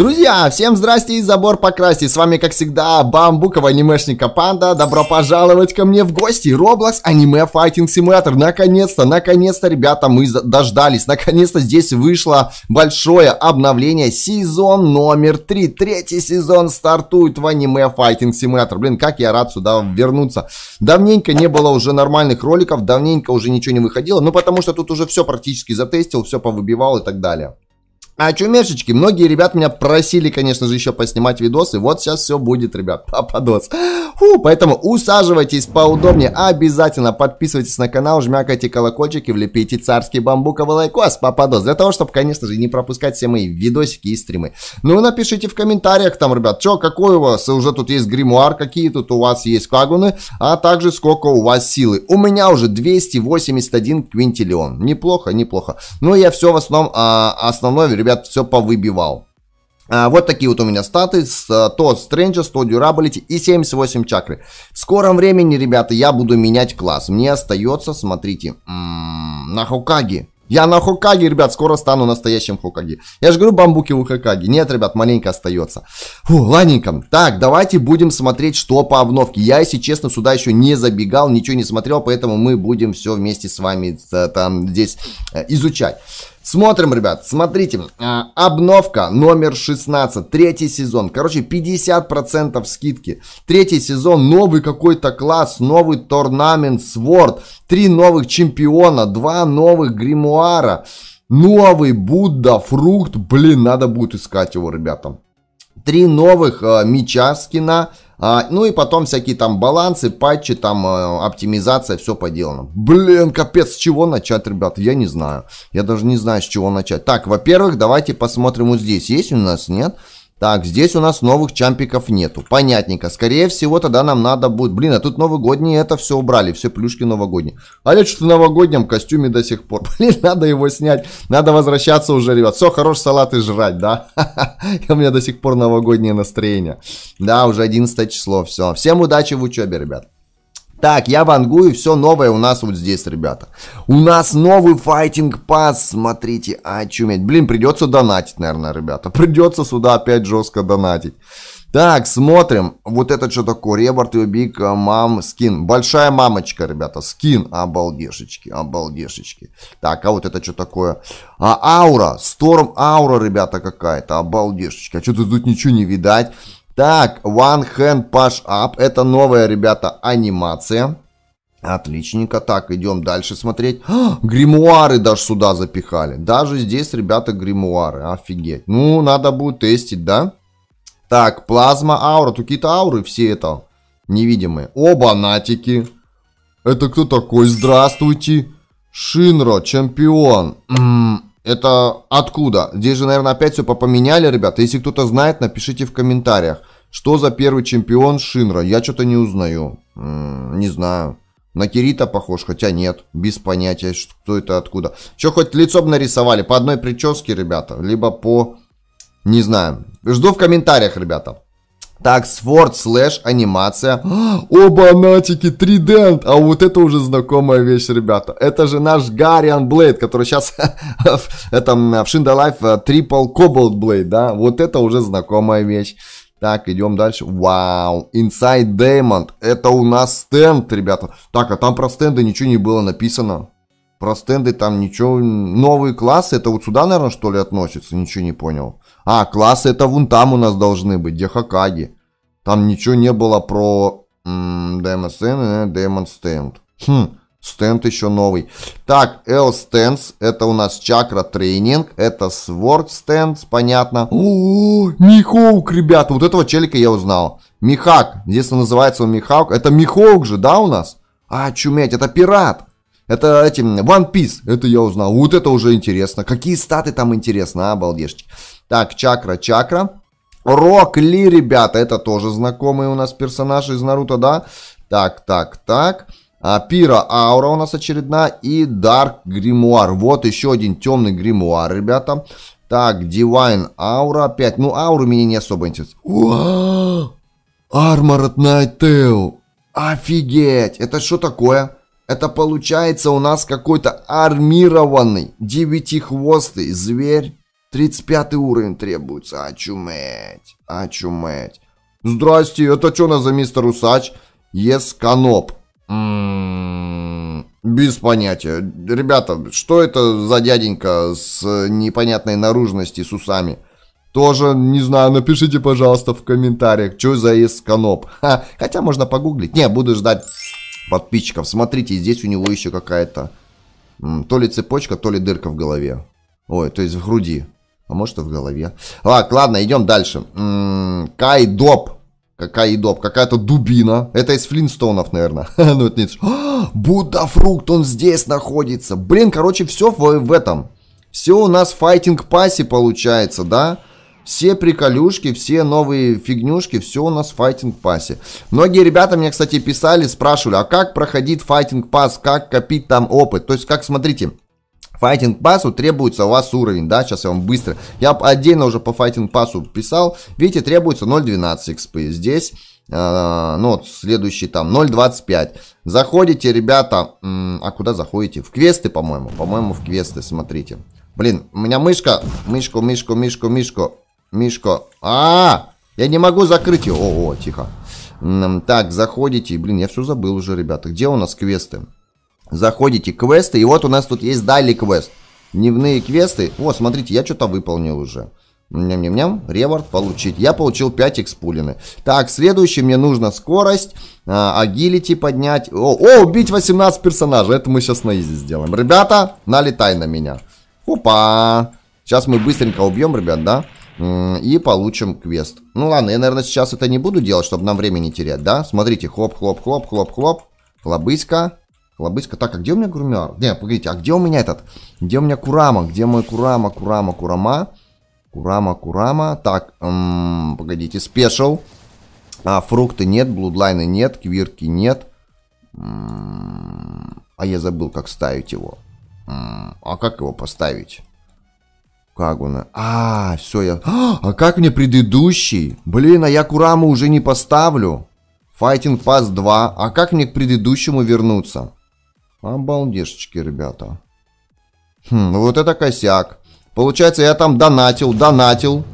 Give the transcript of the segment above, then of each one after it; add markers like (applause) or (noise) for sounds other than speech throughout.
Друзья, всем здрасте и забор покрасьте. С вами, как всегда, бамбуков анимешника Панда. Добро пожаловать ко мне в гости. Roblox аниме Fighting Simulator. Наконец-то, наконец-то, ребята, мы дождались. Наконец-то здесь вышло большое обновление. Сезон номер 3. Третий сезон стартует в аниме Fighting Simulator. Блин, как я рад сюда вернуться. Давненько не было уже нормальных роликов. Давненько уже ничего не выходило. Ну, потому что тут уже все практически затестил, все повыбивал и так далее. А чумешечки, многие ребят меня просили, конечно же, еще поснимать видосы. Вот сейчас все будет, ребят, (laughs) попадос. Фу, поэтому усаживайтесь поудобнее, обязательно подписывайтесь на канал, жмякайте колокольчики, влепите царский бамбуковый лайкос, а попадос. Для того, чтобы, конечно же, не пропускать все мои видосики и стримы. Ну, и напишите в комментариях там, ребят, что, какой у вас, уже тут есть гримуар, какие тут у вас есть кагуны, а также сколько у вас силы. У меня уже 281 квинтиллион. Неплохо, неплохо. Но ну, я все в основном, а, основное, ребят, ребят, все повыбивал. А, вот такие вот у меня статы, 100 стрэнджа, 100 дюрабилити и 78 чакры. В скором времени, ребята, я буду менять класс. Мне остается, смотрите, м-м, на Хокаги. Я на Хокаги, ребят, скоро стану настоящим Хокаги. Я же говорю, бамбуки у Хокаги. Нет, ребят, маленько остается. Фу, ладненько. Так, давайте будем смотреть, что по обновке. Я, если честно, сюда еще не забегал, ничего не смотрел, поэтому мы будем все вместе с вами там здесь э, изучать. Смотрим, ребят, смотрите. Э, обновка номер 16, третий сезон. Короче, 50% скидки. Третий сезон, новый какой-то класс, новый торнамент Сворд, три новых чемпиона, два новых гримуара, новый Будда, фрукт. Блин, надо будет искать его, ребята. Три новых э, меча скина, а, ну и потом всякие там балансы, патчи, там э, оптимизация, все поделано. Блин, капец, с чего начать, ребят, я не знаю. Я даже не знаю, с чего начать. Так, во-первых, давайте посмотрим вот здесь. Есть у нас, нет? Нет. Так, здесь у нас новых чампиков нету. Понятненько. Скорее всего, тогда нам надо будет... Блин, а тут новогодние это все убрали. Все плюшки новогодние. А я что-то в новогоднем костюме до сих пор. (laughs) Блин, надо его снять. Надо возвращаться уже, ребят. Все, хорош салат и жрать, да? (laughs) У меня до сих пор новогоднее настроение. Да, уже 11 число. Все. Всем удачи в учебе, ребят. Так, я вангую, все новое у нас вот здесь, ребята. У нас новый файтинг пас, смотрите, очуметь. Блин, придется донатить, наверное, ребята. (laughs) Придется сюда опять жестко донатить. Так, смотрим. Вот это что такое? Реборт и Биг а, Мам Скин. Большая мамочка, ребята. Скин. Обалдешечки, обалдешечки. Так, а вот это что такое? А, аура. Сторм аура, ребята, какая-то. обалдешечка. А что-то тут ничего не видать. Так, One Hand Push Up. Это новая, ребята, анимация. Отличненько. Так, идем дальше смотреть. А, гримуары даже сюда запихали. Даже здесь, ребята, гримуары. Офигеть. Ну, надо будет тестить, да? Так, плазма аура. Тут какие-то ауры все это невидимые. Оба натики. Это кто такой? Здравствуйте. Шинро, чемпион. М -м это откуда? Здесь же, наверное, опять все поменяли, ребята. Если кто-то знает, напишите в комментариях. Что за первый чемпион Шинра? Я что-то не узнаю. М -м, не знаю. На Кирита похож, хотя нет. Без понятия, кто это откуда. Что хоть лицо бы нарисовали? По одной прическе, ребята. Либо по... Не знаю. Жду в комментариях, ребята. Так, Sword slash, анимация. (gasps) О, банатики, 3D. А вот это уже знакомая вещь, ребята. Это же наш Гарриан Блейд, который сейчас (laughs) в, этом, в Шинда Лайф Triple Cobalt Blade, да? Вот это уже знакомая вещь. Так, идем дальше. Вау, Inside Diamond. Это у нас стенд, ребята. Так, а там про стенды ничего не было написано. Про стенды там ничего... Новые классы, это вот сюда, наверное, что ли, относится? Ничего не понял. А, классы это вон там у нас должны быть, где Хакаги. Там ничего не было про DMSN и Demon Stand. Хм, стенд еще новый. Так, L Stands, это у нас чакра тренинг, это сворд Stands, понятно. О, -о, ребята, вот этого челика я узнал. Михак, здесь он называется он Михаук. Это Михаук же, да, у нас? А, чуметь, это пират. Это этим One Piece, это я узнал. Вот это уже интересно. Какие статы там интересно, а, обалдежки. Так, чакра, чакра. Рок Ли, ребята, это тоже знакомый у нас персонаж из Наруто, да? Так, так, так. А, Пира Аура у нас очередная. И Дарк Гримуар. Вот еще один темный гримуар, ребята. Так, Дивайн Аура опять. Ну, ауру меня не особо интересует. Арморд Найтейл. Офигеть! Это что такое? Это получается у нас какой-то армированный девятихвостый зверь. 35 уровень требуется. Очуметь. Очуметь. Здрасте, это что у нас за мистер Усач? Есканоп. М м-м-м. без понятия. Ребята, что это за дяденька с непонятной наружности, с усами? Тоже, не знаю, напишите, пожалуйста, в комментариях, что за эсканоп. Ха, хотя можно погуглить. Не, буду ждать подписчиков. Смотрите, здесь у него еще какая-то то ли цепочка, то ли дырка в голове. Ой, то есть в груди. А может и в голове. Так, ладно, идем дальше. М-м, Кайдоп. Какая идоп, какая-то дубина. Это из Флинстоунов, наверное. (laughs) ну, это нет. (gasps) Буддафрукт, он здесь находится. Блин, короче, все в, в этом. Все у нас в файтинг пассе получается, да? Все приколюшки, все новые фигнюшки, все у нас в файтинг пассе. Многие ребята мне, кстати, писали, спрашивали, а как проходить файтинг пасс, как копить там опыт? То есть, как, смотрите, Файтинг пассу требуется у вас уровень, да, сейчас я вам быстро. Я отдельно уже по файтинг пассу писал. Видите, требуется 0.12 XP. Здесь, э, ну, вот следующий там 0.25. Заходите, ребята, а куда заходите? В квесты, по-моему. По-моему, в квесты, смотрите. Блин, у меня мышка, мышку, мышку, мышку, мышку, мышку. А, -а, -а! я не могу закрыть ее. О, о, тихо. Так, заходите. Блин, я все забыл уже, ребята. Где у нас квесты? Заходите, квесты, и вот у нас тут есть дали квест. Дневные квесты. О, смотрите, я что-то выполнил уже. Ням-ням-ням, ревард получить. Я получил 5 экспулины. Так, следующий мне нужно скорость, а, агилити поднять. О, о, убить 18 персонажей. Это мы сейчас на изи сделаем. Ребята, налетай на меня. Опа. Сейчас мы быстренько убьем, ребят, да? И получим квест. Ну ладно, я, наверное, сейчас это не буду делать, чтобы нам времени терять, да? Смотрите, хлоп-хлоп-хлоп-хлоп-хлоп. Лобыська. Лобызка, так, а где у меня грумер? Не, погодите, а где у меня этот? Где у меня Курама? Где мой Курама, Курама, Курама? Курама, Курама. Так, эм, погодите, спешл. А, фрукты нет, блудлайны нет, квирки нет. а я забыл, как ставить его. а как его поставить? Как он? А, все, я... (gasps) А как мне предыдущий? Блин, а я Кураму уже не поставлю. Файтинг пас 2. А как мне к предыдущему вернуться? Обалдешечки, ребята. Хм, ну вот это косяк. Получается, я там донатил, донатил.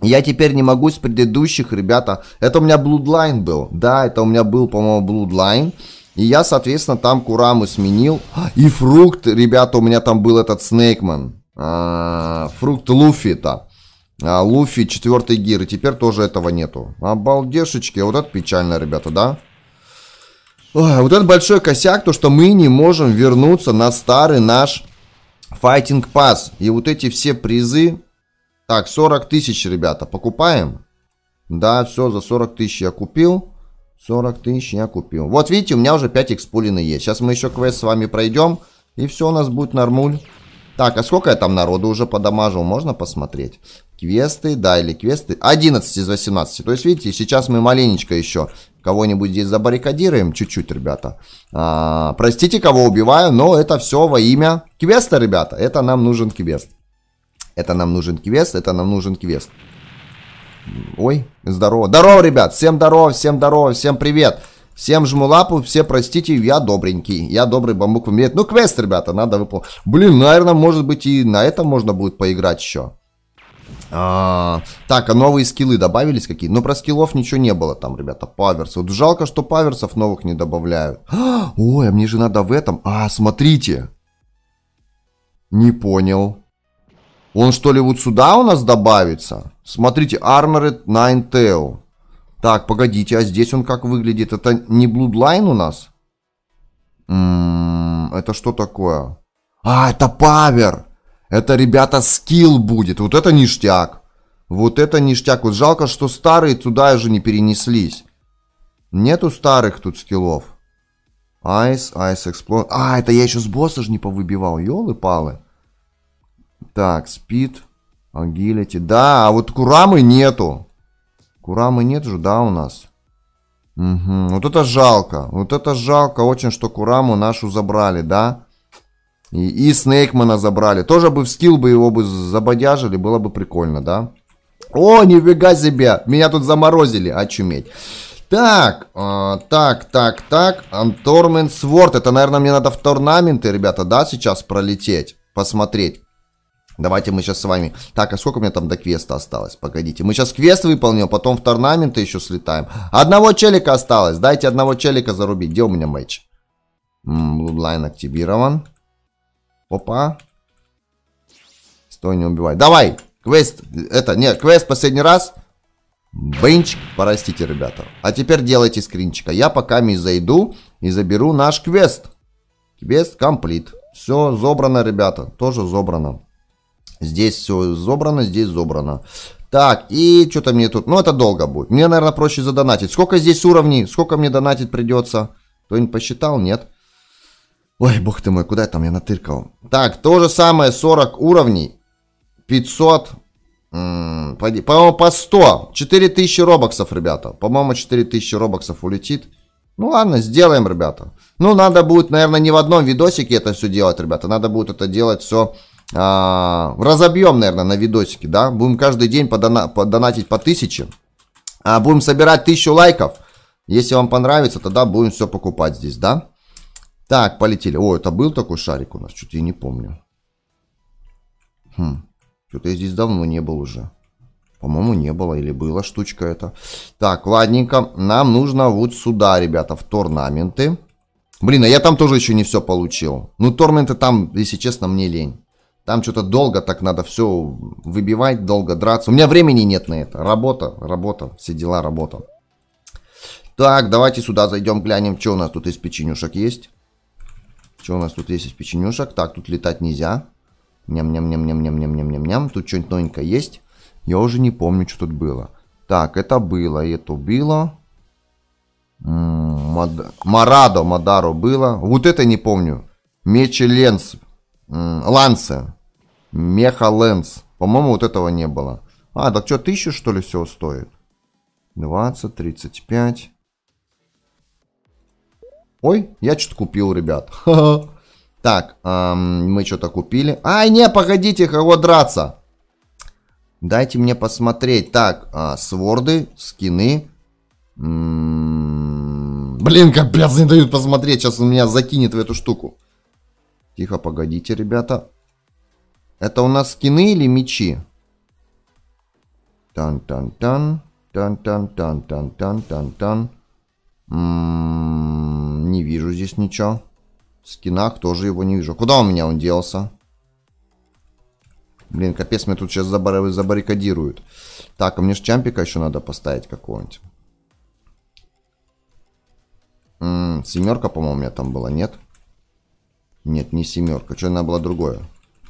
Я теперь не могу с предыдущих, ребята. Это у меня Bloodline был. Да, это у меня был, по-моему, Bloodline. И я, соответственно, там Кураму сменил. А, и фрукт, ребята, у меня там был этот Снейкман. А, фрукт Луфи-то. А, Луфи, четвертый гир. И теперь тоже этого нету. Обалдешечки. Вот это печально, ребята, да? Ой, а вот это большой косяк, то, что мы не можем вернуться на старый наш файтинг пас. И вот эти все призы. Так, 40 тысяч, ребята, покупаем. Да, все, за 40 тысяч я купил. 40 тысяч я купил. Вот видите, у меня уже 5 экспулины есть. Сейчас мы еще квест с вами пройдем. И все у нас будет нормуль. Так, а сколько я там народу уже подамажил? Можно посмотреть? Квесты, да, или квесты. 11 из 18. То есть, видите, сейчас мы маленечко еще кого-нибудь здесь забаррикадируем. Чуть-чуть, ребята. А, простите, кого убиваю, но это все во имя квеста, ребята. Это нам нужен квест. Это нам нужен квест, это нам нужен квест. Ой, здорово. Здорово, ребят. Всем здорово, всем здорово, всем привет. Всем жму лапу, все простите, я добренький, я добрый бамбук умеет. Ну, квест, ребята, надо выполнить. Блин, наверное, может быть и на этом можно будет поиграть еще. А, так, а новые скиллы добавились какие? Ну, про скиллов ничего не было там, ребята, паверсы. Вот жалко, что паверсов новых не добавляют. (gasps) ой, а мне же надо в этом. А, смотрите. Не понял. Он что ли вот сюда у нас добавится? Смотрите, Armored Tail. Так, погодите, а здесь он как выглядит? Это не Bloodline у нас? М м-м, -м, это что такое? А, это Павер! Это, ребята, скилл будет. Вот это ништяк. Вот это ништяк. Вот жалко, что старые туда же не перенеслись. Нету старых тут скиллов. Айс, Айс Эксплор. А, это я еще с босса же не повыбивал. Елы-палы. Так, спид. Агилити. Да, а вот Курамы нету. Курамы нет же, да, у нас? Угу. Вот это жалко. Вот это жалко очень, что Кураму нашу забрали, да? И, и Снейкмана забрали. Тоже бы в скилл бы его бы забодяжили, было бы прикольно, да? О, нифига себе! Меня тут заморозили, очуметь. Так, э, так, так, так. Антормент Сворд. Это, наверное, мне надо в турнаменты, ребята, да, сейчас пролететь, посмотреть. Давайте мы сейчас с вами... Так, а сколько у меня там до квеста осталось? Погодите. Мы сейчас квест выполним, потом в торнаменты еще слетаем. Одного челика осталось. Дайте одного челика зарубить. Где у меня меч? Блудлайн активирован. Опа. Стой, не убивай. Давай! Квест, это, нет, квест последний раз. Бенчик, простите, ребята. А теперь делайте скринчика. Я пока не зайду и заберу наш квест. Квест комплит. Все забрано, ребята. Тоже забрано. Здесь все забрано, здесь забрано. Так, и что-то мне тут... Ну, это долго будет. Мне, наверное, проще задонатить. Сколько здесь уровней? Сколько мне донатить придется? Кто-нибудь посчитал? Нет. Ой, бог ты мой, куда я там я натыркал? Так, то же самое, 40 уровней. 500. По-моему, по 100. 4000 робоксов, ребята. По-моему, 4000 робоксов улетит. Ну ладно, сделаем, ребята. Ну, надо будет, наверное, не в одном видосике это все делать, ребята. Надо будет это делать все... А, разобьем, наверное, на видосики, да? Будем каждый день подона подонатить по тысяче. А будем собирать тысячу лайков. Если вам понравится, тогда будем все покупать здесь, да? Так, полетели. О, это был такой шарик у нас? Что-то я не помню. Хм. Что-то я здесь давно не был уже. По-моему, не было или была штучка эта. Так, ладненько. Нам нужно вот сюда, ребята, в торнаменты. Блин, а я там тоже еще не все получил. Ну, торнаменты там, если честно, мне лень. Там что-то долго так надо все выбивать, долго драться. У меня времени нет на это. Работа, работа, все дела, работа. Так, давайте сюда зайдем, глянем, что у нас тут из печенюшек есть. Что у нас тут есть из печенюшек? Так, тут летать нельзя. Ням-ням-ням-ням-ням-ням-ням-ням. Тут что-нибудь новенькое есть? Я уже не помню, что тут было. Так, это было, это было. Марадо, Мадаро было. Вот это не помню. Мечи Ленс. Лансе. Меха Ленс. По-моему, вот этого не было. А, так что, тысячу, что ли, все стоит? 20, 35. Ой, я что-то купил, ребят. Так, мы что-то купили. Ай, не, погодите, кого драться? Дайте мне посмотреть. Так, э, сворды, скины. М -м -м. Блин, капец, не дают посмотреть. Сейчас он меня закинет в эту штуку. Тихо, погодите, ребята. Это у нас скины или мечи? Тан-тан-тан. Тан-тан-тан-тан-тан-тан-тан. М -м -м, не вижу здесь ничего. скинах тоже его не вижу. Куда у меня он делся? Блин, капец, меня тут сейчас забар забаррикадируют. Так, а мне же чампика еще надо поставить какого-нибудь. Семерка, по-моему, у меня там была, нет? Нет, не семерка. Что, она была другое?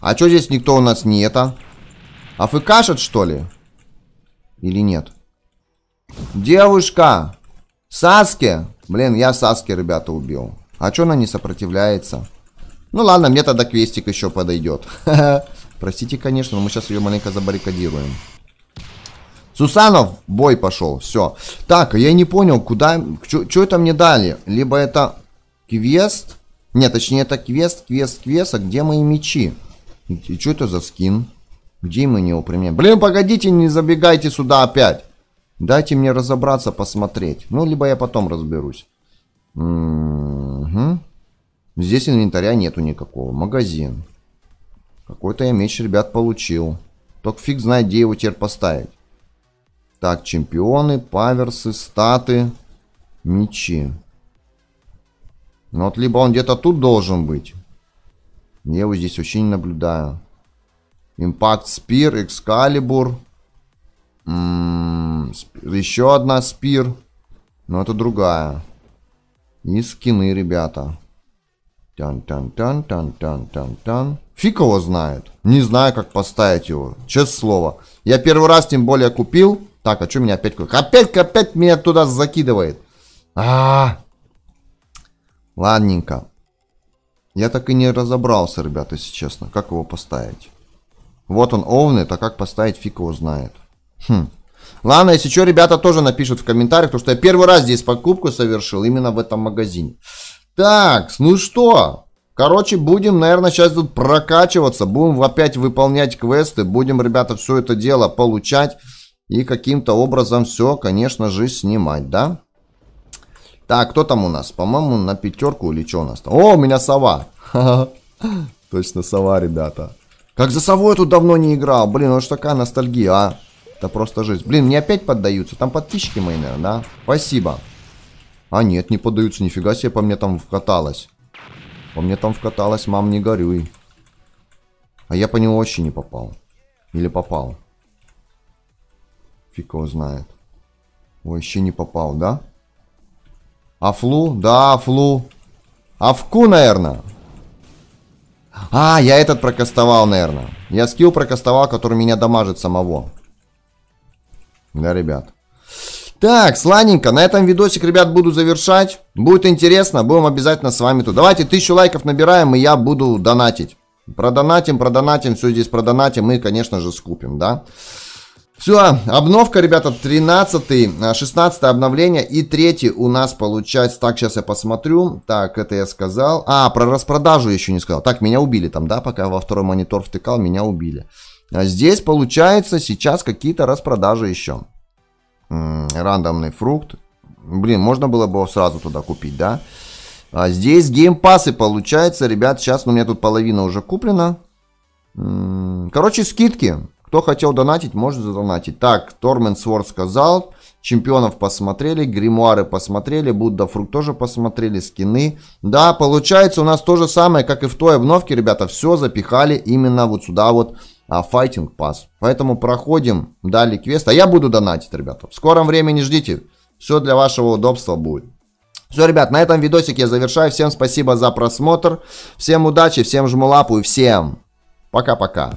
А что здесь никто у нас не это? А фыкашет, что ли? Или нет? Девушка! Саски! Блин, я Саски, ребята, убил. А чё она не сопротивляется? Ну ладно, мне тогда квестик еще подойдет. (laughs) Простите, конечно, но мы сейчас ее маленько забаррикадируем. Сусанов, бой пошел, все. Так, я не понял, куда, что это мне дали? Либо это квест, нет, точнее это квест, квест, квест, а где мои мечи? И что это за скин? Где мы не применяем? Блин, погодите, не забегайте сюда опять. Дайте мне разобраться, посмотреть. Ну, либо я потом разберусь. Угу. Здесь инвентаря нету никакого. Магазин. Какой-то я меч, ребят, получил. Только фиг знает, где его теперь поставить. Так, чемпионы, паверсы, статы, мечи. Ну вот либо он где-то тут должен быть. Я его здесь вообще не наблюдаю. Импакт Спир, Экскалибур. М еще одна спир. Но это другая. И скины, ребята. Тан-тан-тан-тан-тан-тан-тан. Фиг его знает. Не знаю, как поставить его. Честное слово. Я первый раз, тем более, купил. Так, а что меня опять... Опять, опять меня туда закидывает. А, -а, а Ладненько. Я так и не разобрался, ребята, если честно. Как его поставить? Вот он, овны, так как поставить, фиг его знает. Хм. Ладно, если что, ребята тоже напишут в комментариях, потому что я первый раз здесь покупку совершил именно в этом магазине. Так, ну что? Короче, будем, наверное, сейчас тут прокачиваться, будем опять выполнять квесты, будем, ребята, все это дело получать и каким-то образом все, конечно же, снимать, да? Так, кто там у нас? По-моему, на пятерку или что у нас там? О, у меня сова! (laughs) Точно сова, ребята. Как за совой я тут давно не играл. Блин, ну что такая ностальгия, а? Это просто жесть. Блин, мне опять поддаются. Там подписчики мои, наверное, да? Спасибо. А нет, не поддаются. Нифига себе, по мне там вкаталось. По мне там вкаталось, мам, не горюй. А я по нему вообще не попал. Или попал. Фиг его знает. Вообще не попал, да? Афлу? Да, Афлу. Афку, наверное. А, я этот прокастовал, наверное. Я скилл прокастовал, который меня дамажит самого. Да, ребят. Так, сладенько, на этом видосик, ребят, буду завершать. Будет интересно, будем обязательно с вами тут. Давайте тысячу лайков набираем, и я буду донатить. Продонатим, продонатим, все здесь продонатим мы, конечно же, скупим, да. Все, обновка, ребята, 13 16 а, обновление и 3 у нас получается, так, сейчас я посмотрю, так, это я сказал, а, про распродажу еще не сказал, так, меня убили там, да, пока во второй монитор втыкал, меня убили. А здесь получается сейчас какие-то распродажи еще. рандомный фрукт. Блин, можно было бы сразу туда купить, да? А здесь геймпасы получается, ребят. Сейчас ну, у меня тут половина уже куплена. короче, скидки. Кто хотел донатить, может задонатить. Так, Тормен Сворд сказал. Чемпионов посмотрели, гримуары посмотрели, Будда Фрукт тоже посмотрели, скины. Да, получается у нас то же самое, как и в той обновке, ребята, все запихали именно вот сюда вот а, файтинг пас, Поэтому проходим далее квест, а я буду донатить, ребята. В скором времени ждите, все для вашего удобства будет. Все, ребят, на этом видосик я завершаю. Всем спасибо за просмотр. Всем удачи, всем жму лапу и всем пока-пока.